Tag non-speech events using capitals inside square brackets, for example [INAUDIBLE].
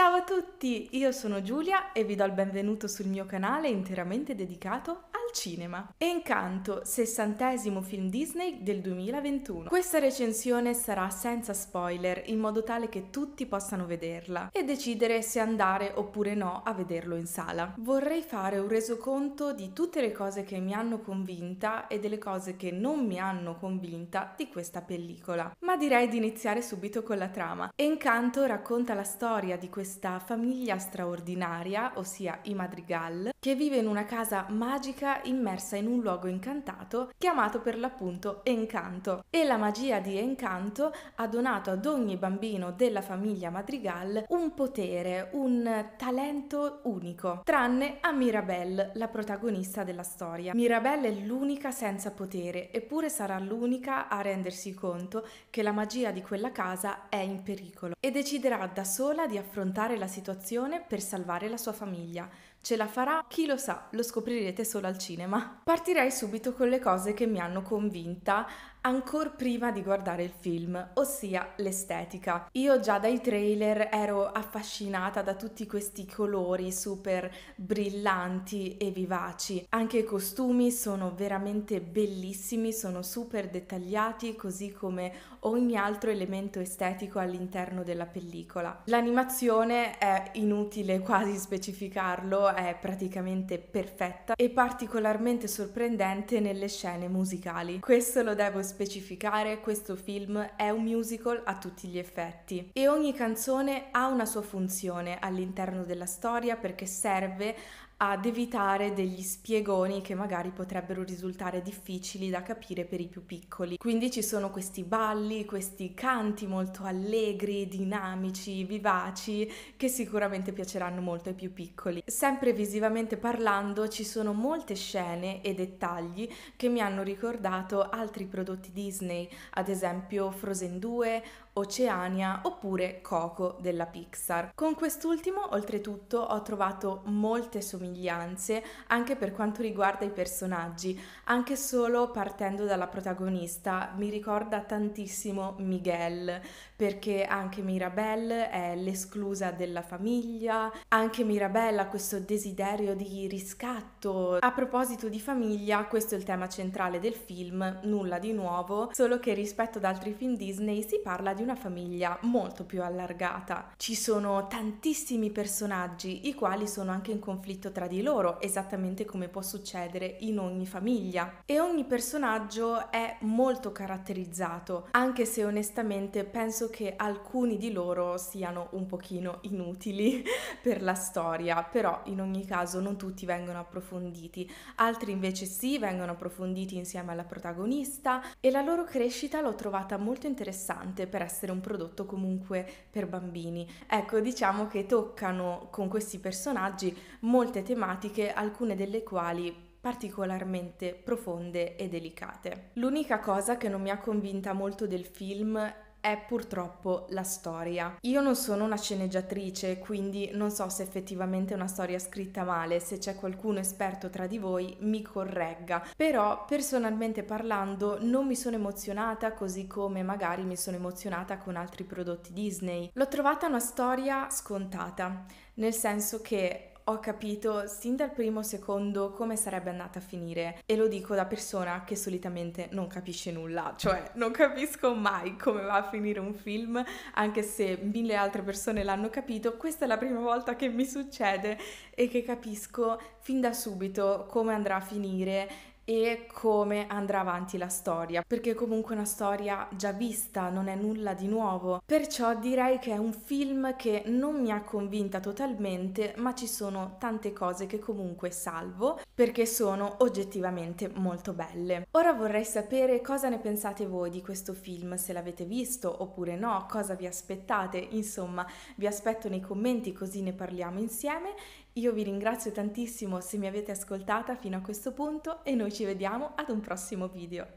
Ciao a tutti, io sono Giulia e vi do il benvenuto sul mio canale interamente dedicato al cinema. Encanto, sessantesimo film Disney del 2021. Questa recensione sarà senza spoiler in modo tale che tutti possano vederla e decidere se andare oppure no a vederlo in sala. Vorrei fare un resoconto di tutte le cose che mi hanno convinta e delle cose che non mi hanno convinta di questa pellicola. Ma direi di iniziare subito con la trama. Encanto racconta la storia di questa famiglia straordinaria, ossia i Madrigal, che vive in una casa magica immersa in un luogo incantato chiamato per l'appunto Encanto e la magia di Encanto ha donato ad ogni bambino della famiglia Madrigal un potere, un talento unico, tranne a Mirabelle, la protagonista della storia. Mirabelle è l'unica senza potere, eppure sarà l'unica a rendersi conto che la magia di quella casa è in pericolo e deciderà da sola di affrontare la situazione per salvare la sua famiglia. Ce la farà? Chi lo sa, lo scoprirete solo al cinema cinema. Partirei subito con le cose che mi hanno convinta ancora prima di guardare il film, ossia l'estetica. Io già dai trailer ero affascinata da tutti questi colori super brillanti e vivaci. Anche i costumi sono veramente bellissimi, sono super dettagliati, così come ogni altro elemento estetico all'interno della pellicola. L'animazione è inutile quasi specificarlo, è praticamente perfetta e particolarmente sorprendente nelle scene musicali. Questo lo devo spiegare specificare, questo film è un musical a tutti gli effetti e ogni canzone ha una sua funzione all'interno della storia perché serve ad evitare degli spiegoni che magari potrebbero risultare difficili da capire per i più piccoli. Quindi ci sono questi balli, questi canti molto allegri, dinamici, vivaci, che sicuramente piaceranno molto ai più piccoli. Sempre visivamente parlando ci sono molte scene e dettagli che mi hanno ricordato altri prodotti Disney, ad esempio Frozen 2 Oceania oppure Coco della Pixar. Con quest'ultimo oltretutto ho trovato molte somiglianze somiglianze anche per quanto riguarda i personaggi, anche solo partendo dalla protagonista, mi ricorda tantissimo Miguel, perché anche Mirabelle è l'esclusa della famiglia, anche Mirabelle ha questo desiderio di riscatto. A proposito di famiglia, questo è il tema centrale del film, nulla di nuovo, solo che rispetto ad altri film Disney si parla di una famiglia molto più allargata. Ci sono tantissimi personaggi, i quali sono anche in conflitto tra di loro, esattamente come può succedere in ogni famiglia. E ogni personaggio è molto caratterizzato, anche se onestamente penso che alcuni di loro siano un pochino inutili [LAUGHS] per la storia, però in ogni caso non tutti vengono approfonditi, altri invece sì, vengono approfonditi insieme alla protagonista e la loro crescita l'ho trovata molto interessante per essere un prodotto comunque per bambini. Ecco, diciamo che toccano con questi personaggi molte tematiche, alcune delle quali particolarmente profonde e delicate. L'unica cosa che non mi ha convinta molto del film è purtroppo la storia. Io non sono una sceneggiatrice, quindi non so se effettivamente è una storia scritta male, se c'è qualcuno esperto tra di voi mi corregga, però personalmente parlando non mi sono emozionata così come magari mi sono emozionata con altri prodotti Disney. L'ho trovata una storia scontata, nel senso che ho capito sin dal primo secondo come sarebbe andata a finire e lo dico da persona che solitamente non capisce nulla, cioè non capisco mai come va a finire un film, anche se mille altre persone l'hanno capito, questa è la prima volta che mi succede e che capisco fin da subito come andrà a finire e come andrà avanti la storia, perché comunque è una storia già vista, non è nulla di nuovo. Perciò direi che è un film che non mi ha convinta totalmente, ma ci sono tante cose che comunque salvo perché sono oggettivamente molto belle. Ora vorrei sapere cosa ne pensate voi di questo film, se l'avete visto oppure no, cosa vi aspettate, insomma, vi aspetto nei commenti così ne parliamo insieme io vi ringrazio tantissimo se mi avete ascoltata fino a questo punto e noi ci vediamo ad un prossimo video.